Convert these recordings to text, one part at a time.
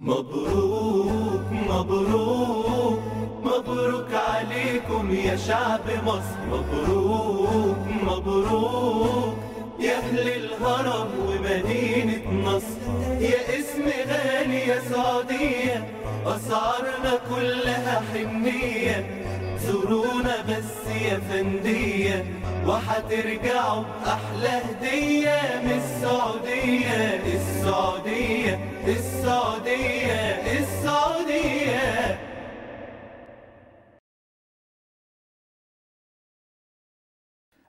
مبروك مبروك مبروك عليكم يا شعب مصر مبروك مبروك يا أهل الهرم ومدينة نصر يا اسم غالي يا سعودية أسعارنا كلها حنية زورونا بس يا فندية وحترجعوا أحلى هدية من السعودية السعودية السعودية السعودية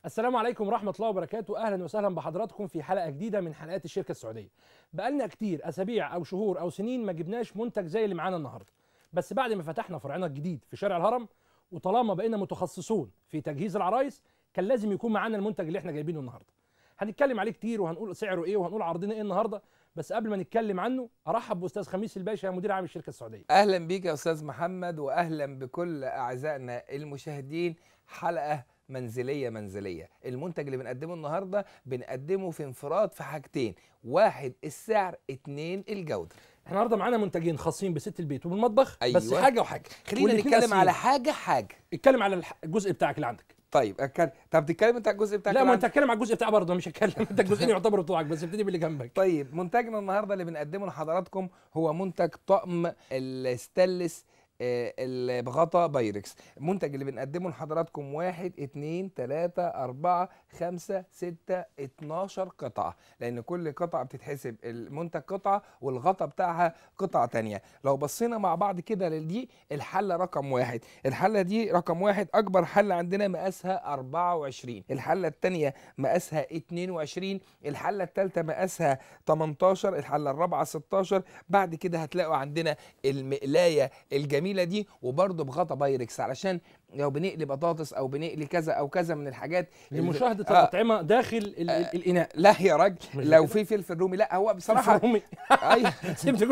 السلام عليكم ورحمة الله وبركاته أهلا وسهلا بحضراتكم في حلقة جديدة من حلقات الشركة السعودية بقالنا كتير أسابيع أو شهور أو سنين ما جبناش منتج زي اللي معانا النهاردة بس بعد ما فتحنا فرعنا الجديد في شارع الهرم وطالما بقينا متخصصون في تجهيز العرايس كان لازم يكون معانا المنتج اللي احنا جايبينه النهارده هنتكلم عليه كتير وهنقول سعره ايه وهنقول عرضنا ايه النهارده بس قبل ما نتكلم عنه ارحب باستاذ خميس الباشا مدير عام الشركه السعوديه اهلا بيك يا استاذ محمد واهلا بكل اعزائنا المشاهدين حلقه منزليه منزليه المنتج اللي بنقدمه النهارده بنقدمه في انفراد في حاجتين واحد السعر اتنين الجوده احنا النهارده معانا منتجين خاصين بست البيت وبالمطبخ أيوة. بس حاجه وحاجه خلينا نتكلم على حاجه حاجه اتكلم على الجزء بتاعك اللي عندك طيب أتكلم. طب تتكلم انت على الجزء بتاعك لا ما انت هتكلم على الجزء بتاعي برضه مش هتكلم انت الجزئين يعتبروا بتوعك بس ابتدي باللي جنبك طيب منتجنا النهارده اللي بنقدمه لحضراتكم هو منتج طقم الستلس آه، البغطا بايركس المنتج اللي بنقدمه لحضراتكم واحد اتنين تلاتة أربعة خمسة ستة اتناشر قطعة لأن كل قطعة بتتحسب المنتج قطعة والغطا بتاعها قطعة تانية لو بصينا مع بعض كده لدي الحلة رقم واحد الحلة دي رقم واحد أكبر حلة عندنا مقاسها 24 الحلة التانية مقاسها 22 الحلة التالتة مقاسها 18 الحلة الرابعة 16 بعد كده هتلاقوا عندنا المقلاية الجميلة الجميله دي وبرده بغطا بايركس علشان لو بنقلي بطاطس او بنقلي كذا او كذا من الحاجات لمشاهده آه الاطعمه داخل آه الاناء لا يا راجل لو في فلفل رومي لا هو بصراحه رومي ايوه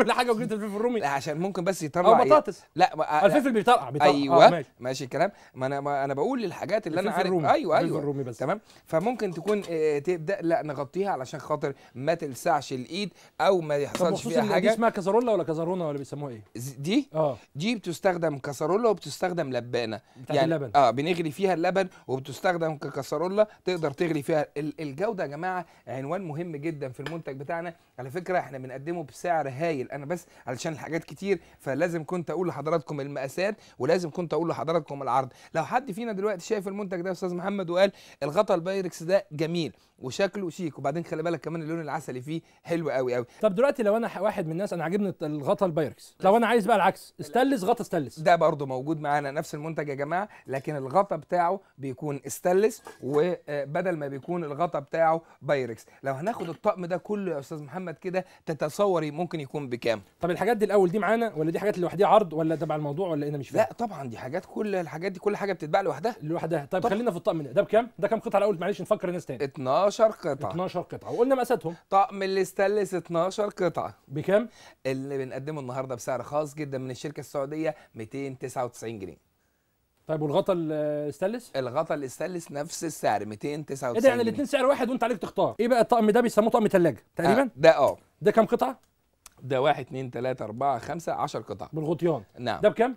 كل حاجه وجبت الفلفل الرومي لا عشان ممكن بس يطلع او بطاطس لا آه، الفلفل بيطلع بيطلع ايوه آه ماشي. ماشي الكلام ما انا ما انا بقول الحاجات اللي انا عارف الرومي. ايوه ايوه الرومي بس. تمام فممكن تكون آه تبدا لا نغطيها علشان خاطر ما تلسعش الايد او ما يحصلش فيها حاجه دي اسمها كازارولا ولا كازارونا ولا بيسموها ايه دي اه دي بتستخدم كازارولا وبتستخدم لبانه بتاعت يعني اللبن اه بنغلي فيها اللبن وبتستخدم ككسرولة تقدر تغلي فيها الجودة يا جماعة عنوان مهم جدا في المنتج بتاعنا على فكرة احنا بنقدمه بسعر هايل انا بس علشان الحاجات كتير فلازم كنت اقول لحضراتكم المقاسات ولازم كنت اقول لحضراتكم العرض لو حد فينا دلوقتي شايف المنتج ده يا استاذ محمد وقال الغطا البايركس ده جميل وشكله شيك وبعدين خلي بالك كمان اللون العسلي فيه حلو قوي قوي طب دلوقتي لو انا واحد من الناس انا عاجبني الغطا البايركس لو انا عايز بقى العكس استلس غطا استلس ده برضه موجود معانا نفس المنتج يا جماعه لكن الغطا بتاعه بيكون استانلس وبدل ما بيكون الغطا بتاعه بايركس لو هناخد الطقم ده كله يا استاذ محمد كده تتصوري ممكن يكون بكام طب الحاجات دي الاول دي معانا ولا دي حاجات لوحدها عرض ولا تبع الموضوع ولا إيه؟ انا مش فاهم لا طبعا دي حاجات كل الحاجات دي كل حاجه بتتباع لوحدها لوحدها طيب, خلينا في الطقم ده ده بكام ده كام قطعه الاول معلش نفكر الناس تاني 12 قطعه 12 قطعه وقلنا مقاساتهم طقم الاستانلس 12 قطعه بكام اللي بنقدمه النهارده بسعر خاص جدا من الشركه السعوديه 299 جنيه طيب والغطا الستانلس؟ الغطا الستانلس نفس السعر 299 ايه ده يعني الاثنين سعر واحد وانت عليك تختار ايه بقى الطقم ده بيسموه طقم ثلاجه تقريبا؟ آه ده اه ده كام قطعه؟ ده 1 2 3 4 5 10 قطع بالغطيان نعم ده بكام؟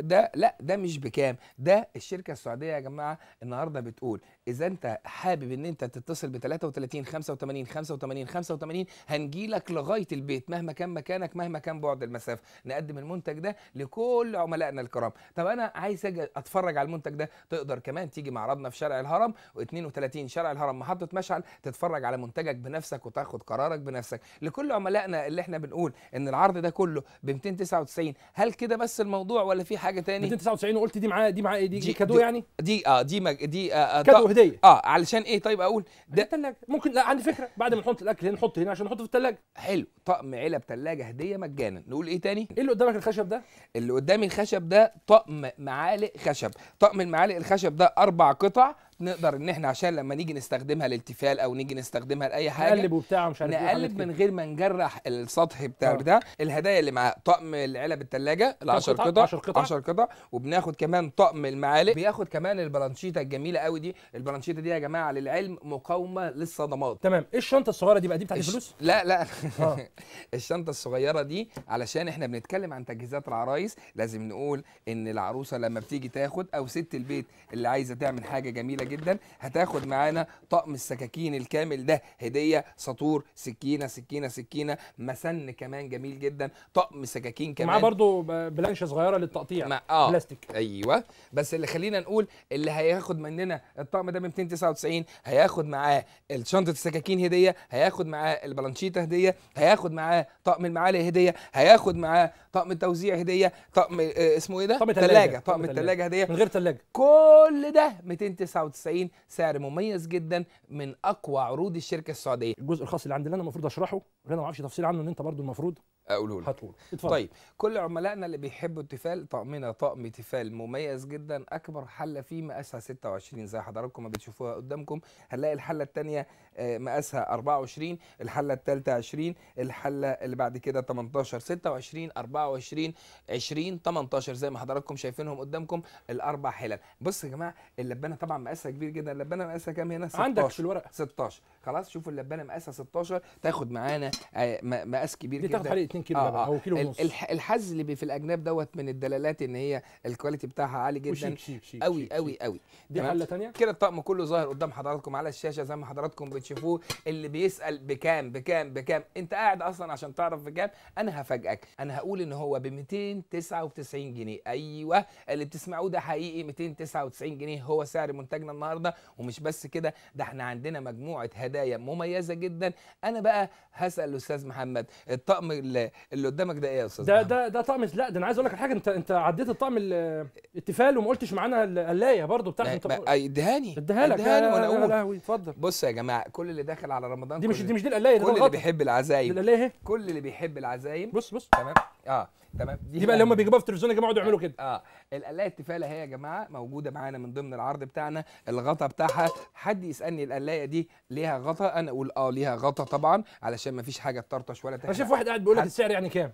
ده لا ده مش بكام ده الشركه السعوديه يا جماعه النهارده بتقول اذا انت حابب ان انت تتصل ب 33 85 85 85 هنجي لك لغايه البيت مهما كان مكانك مهما كان بعد المسافه نقدم المنتج ده لكل عملائنا الكرام طب انا عايز اجي اتفرج على المنتج ده تقدر كمان تيجي معرضنا في شارع الهرم و 32 شارع الهرم محطه مشعل تتفرج على منتجك بنفسك وتاخد قرارك بنفسك لكل عملائنا اللي احنا احنا بنقول ان العرض ده كله ب 299 هل كده بس الموضوع ولا في حاجه تاني 299 وقلت دي معاه دي معاه دي, دي كادو يعني دي اه دي مج... دي آه, آه، كادو هديه اه علشان ايه طيب اقول ده التلاجة. ممكن لا عندي فكره بعد ما نحط الاكل هنا نحط هنا عشان نحطه في الثلاجه حلو طقم علب ثلاجه هديه مجانا نقول ايه تاني ايه اللي قدامك الخشب ده اللي قدامي الخشب ده طقم معالق خشب طقم المعالق الخشب ده اربع قطع نقدر ان احنا عشان لما نيجي نستخدمها للتفال او نيجي نستخدمها لاي حاجه نقلب وبتاع مش عارف إيه نقلب من غير ما نجرح السطح بتاع أوه. ده الهدايا اللي معاه طقم العلب الثلاجه ال 10 قطع 10 قطع 10 قطع وبناخد كمان طقم المعالق بياخد كمان البلانشيتا الجميله قوي دي البلانشيتا دي يا جماعه للعلم مقاومه للصدمات تمام ايه الشنطه الصغيره دي بقى دي بتاعت الفلوس لا لا آه. الشنطه الصغيره دي علشان احنا بنتكلم عن تجهيزات العرايس لازم نقول ان العروسه لما بتيجي تاخد او ست البيت اللي عايزه تعمل حاجه جميله جدا هتاخد معانا طقم السكاكين الكامل ده هديه سطور سكينه سكينه سكينه مسن كمان جميل جدا طقم سكاكين كمان معاه برضو بلانش صغيره للتقطيع مع... آه. بلاستيك ايوه بس اللي خلينا نقول اللي هياخد مننا الطقم ده ب 299 هياخد معاه شنطه السكاكين هديه هياخد معاه البلانشيتا هديه هياخد معاه طقم المعالي هديه هياخد معاه طقم التوزيع هديه طقم آه، اسمه ايه ده؟ طقم التلاجه طقم التلاجه هديه من غير تلاجه كل ده 299 97 سعر مميز جدا من اقوى عروض الشركه السعوديه الجزء الخاص اللي عندنا انا المفروض اشرحه اللي انا ما اعرفش تفصيل عنه ان انت برضو المفروض اقوله لك هتقول اتفضل. طيب كل عملائنا اللي بيحبوا التيفال طقمنا طقم تيفال مميز جدا اكبر حله فيه مقاسها 26 زي حضراتكم ما بتشوفوها قدامكم هنلاقي الحله الثانيه آه، مقاسها 24 الحله الثالثه 20 الحله اللي بعد كده 18 26 24 20 18 زي ما حضراتكم شايفينهم قدامكم الاربع حلل بص يا جماعه اللبانه طبعا مقاسها كبير جدا اللبانه مقاسها كام هنا 16 عندك في الورقه 16 خلاص شوفوا اللبانه مقاسها 16 تاخد معانا آه، مقاس كبير دي جدا تاخد حوالي 2 كيلو آه او آه. كيلو ونص الحز اللي في الاجناب دوت من الدلالات ان هي الكواليتي بتاعها عالي جدا قوي قوي قوي دي حله ثانيه كده الطقم كله ظاهر قدام حضراتكم على الشاشه زي ما حضراتكم بتشوفوه اللي بيسال بكام بكام بكام انت قاعد اصلا عشان تعرف بكام انا هفاجئك انا هقول ان هو ب 299 جنيه ايوه اللي بتسمعوه ده حقيقي 299 جنيه هو سعر منتجنا النهارده ومش بس كده ده احنا عندنا مجموعه هدايا هدايا مميزه جدا انا بقى هسال الاستاذ محمد الطقم اللي قدامك ده ايه يا استاذ ده محمد؟ ده ده طقم لا ده انا عايز اقول لك حاجه انت انت عديت الطقم التفال وما قلتش معانا القلايه برضو بتاعت انت اديهاني اديها لك اديهاني وانا اقول لهوي اتفضل بص يا جماعه كل اللي داخل على رمضان دي مش دي مش دي القلايه كل اللي بيحب العزايم القلايه إيه؟ كل اللي بيحب العزايم بص بص تمام اه تمام دي, دي بقى اللي هم بيجيبوها في التلفزيون يا جماعه يقعدوا يعملوا كده اه القلايه التفاله هي يا جماعه موجوده معانا من ضمن العرض بتاعنا الغطا بتاعها حد يسالني القلايه دي ليها غطا انا اقول اه ليها غطا طبعا علشان ما فيش حاجه تطرطش ولا تحرق انا شايف واحد قاعد بيقول لك السعر يعني كام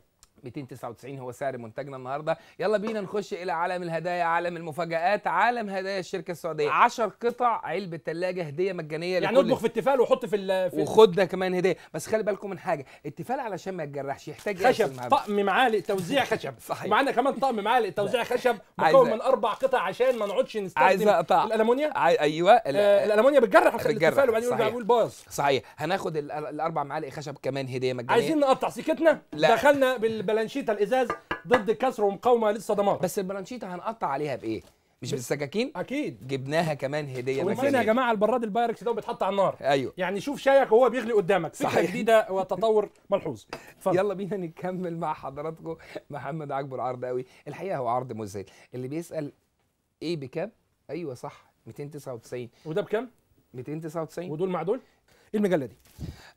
299 هو سعر منتجنا النهارده يلا بينا نخش الى عالم الهدايا عالم المفاجآت عالم هدايا الشركه السعوديه 10 قطع علبه ثلاجه هديه مجانيه يعني اطبخ في التفال وحط في, في وخد ده كمان هديه بس خلي بالكم من حاجه التفال علشان ما يتجرحش يحتاج خشب طقم معالق توزيع خشب صحيح معانا كمان طقم معالق توزيع خشب مكون من اربع قطع عشان ما نقعدش نستخدم عايز الالومنيا عاي... ايوه ال... آه الالومنيا بتجرح التفال وبعدين يرجع يقول باظ صحيح هناخد الاربع معالق خشب كمان هديه مجانيه عايزين نقطع سكتنا دخلنا بال البلانشيتا الازاز ضد كسر ومقاومه للصدمات بس البلانشيتا هنقطع عليها بايه مش بالسكاكين اكيد جبناها كمان هديه بس يا جماعه البراد البايركس ده بيتحط على النار ايوه يعني شوف شايك وهو بيغلي قدامك فكره صحيح. جديده وتطور ملحوظ فضل. يلا بينا نكمل مع حضراتكم محمد عاجبه العرض قوي الحقيقه هو عرض مذهل اللي بيسال ايه بكام ايوه صح 299 وده بكام 299 ودول مع دول ايه المجله دي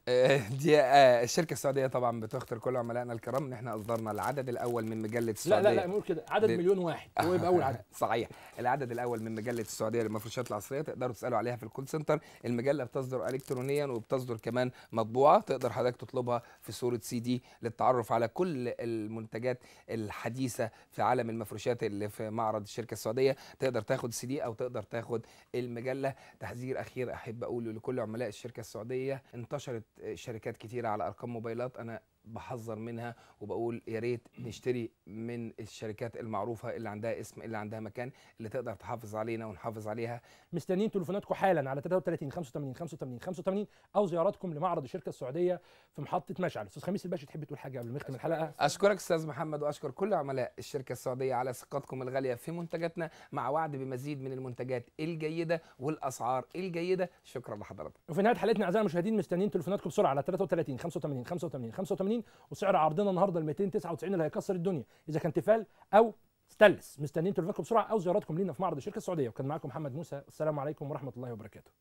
دي آه، الشركه السعوديه طبعا بتخطر كل عملائنا الكرام ان احنا اصدرنا العدد الاول من مجله السعوديه لا لا لا نقول كده عدد ب... مليون واحد هو يبقى اول عدد صحيح العدد الاول من مجله السعوديه للمفروشات العصريه تقدروا تسالوا عليها في الكول سنتر المجله بتصدر الكترونيا وبتصدر كمان مطبوعه تقدر حضرتك تطلبها في صوره سي دي للتعرف على كل المنتجات الحديثه في عالم المفروشات اللي في معرض الشركه السعوديه تقدر تاخد سي دي او تقدر تاخد المجله تحذير اخير احب اقوله لكل عملاء الشركه السعوديه انتشرت شركات كتيره على ارقام موبايلات انا بحذر منها وبقول يا ريت نشتري من الشركات المعروفه اللي عندها اسم اللي عندها مكان اللي تقدر تحافظ علينا ونحافظ عليها مستنيين تليفوناتكم حالا على 33 85 85 85 او زياراتكم لمعرض الشركه السعوديه في محطه مشعل استاذ خميس الباشا تحب تقول حاجه قبل ما نختم الحلقه اشكرك استاذ محمد واشكر كل عملاء الشركه السعوديه على ثقتكم الغاليه في منتجاتنا مع وعد بمزيد من المنتجات الجيده والاسعار الجيده شكرا لحضرتك وفي نهايه حلقتنا اعزائي المشاهدين مستنيين تليفوناتكم بسرعه على 33 85 85 85 وسعر عرضنا النهارده ال 299 اللي هيكسر الدنيا اذا كان تفال او ستانلس مستنيين تليفوناتكم بسرعه او زياراتكم لينا في معرض الشركه السعوديه وكان معكم محمد موسى السلام عليكم ورحمه الله وبركاته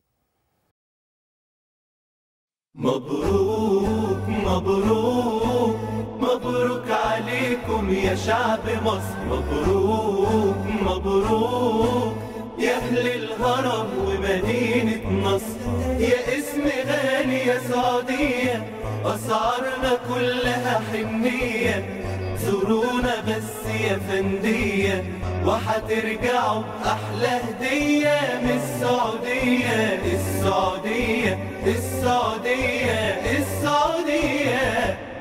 مبروك مبروك مبروك عليكم يا شعب مصر مبروك مبروك يا أهل الهرم ومدينة نصر يا اسم غالي يا سعودية أسعارنا كلها حنية زورونا بس يا فندية وحترجعوا أحلى هدية من السعودية السعودية السعودية السعودية, السعودية